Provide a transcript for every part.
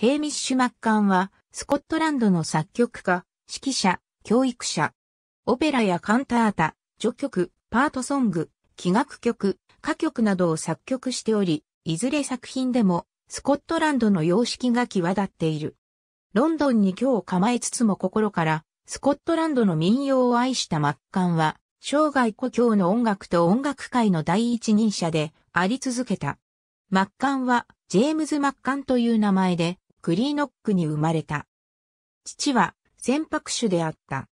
ヘイミッシュ・マッカンは、スコットランドの作曲家、指揮者、教育者。オペラやカンタータ、序曲、パートソング、器楽曲、歌曲などを作曲しており、いずれ作品でも、スコットランドの様式が際立っている。ロンドンに今日構えつつも心から、スコットランドの民謡を愛したマッカンは、生涯故郷の音楽と音楽界の第一人者であり続けた。マッカンは、ジェームズ・マッカンという名前で、グリーノックに生まれた。父は船舶主であった。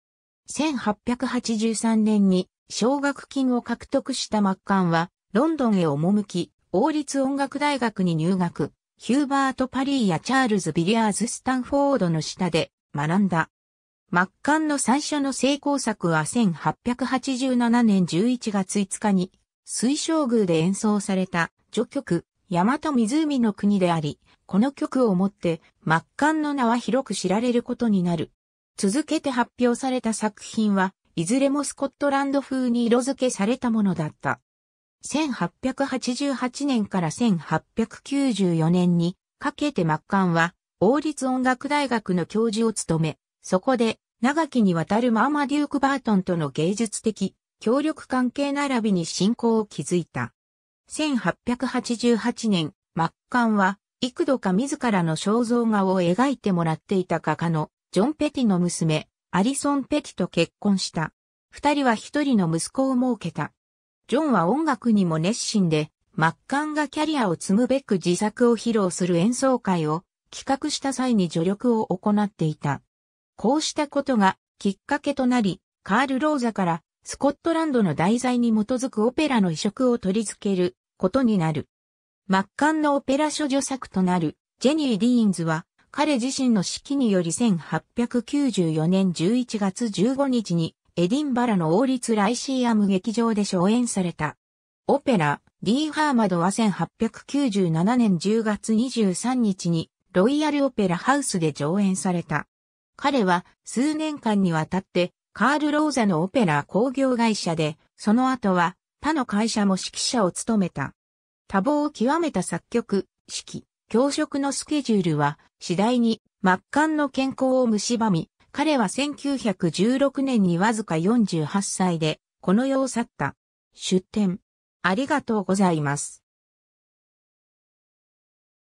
1883年に奨学金を獲得したマッカンは、ロンドンへ赴き、王立音楽大学に入学、ヒューバート・パリーやチャールズ・ビリアーズ・スタンフォードの下で学んだ。マッカンの最初の成功作は1887年11月5日に、水晶宮で演奏された序曲、大和湖の国であり、この曲をもって、末漢の名は広く知られることになる。続けて発表された作品は、いずれもスコットランド風に色付けされたものだった。1888年から1894年にかけて末漢は王立音楽大学の教授を務め、そこで長きにわたるマーマデューク・バートンとの芸術的協力関係並びに信仰を築いた。1888年、マッカンは、幾度か自らの肖像画を描いてもらっていた画家のジョン・ペティの娘、アリソン・ペティと結婚した。二人は一人の息子を設けた。ジョンは音楽にも熱心で、マッカンがキャリアを積むべく自作を披露する演奏会を企画した際に助力を行っていた。こうしたことがきっかけとなり、カール・ローザからスコットランドの題材に基づくオペラの移植を取り付けることになる。末刊のオペラ諸女作となるジェニー・ディーンズは彼自身の指揮により1894年11月15日にエディンバラの王立ライシーアム劇場で上演された。オペラ、ディー・ハーマドは1897年10月23日にロイヤルオペラハウスで上演された。彼は数年間にわたってカール・ローザのオペラ工業会社で、その後は他の会社も指揮者を務めた。多忙を極めた作曲、指揮、教職のスケジュールは次第に末端の健康を蝕み、彼は1916年にわずか48歳でこの世を去った。出展。ありがとうございます。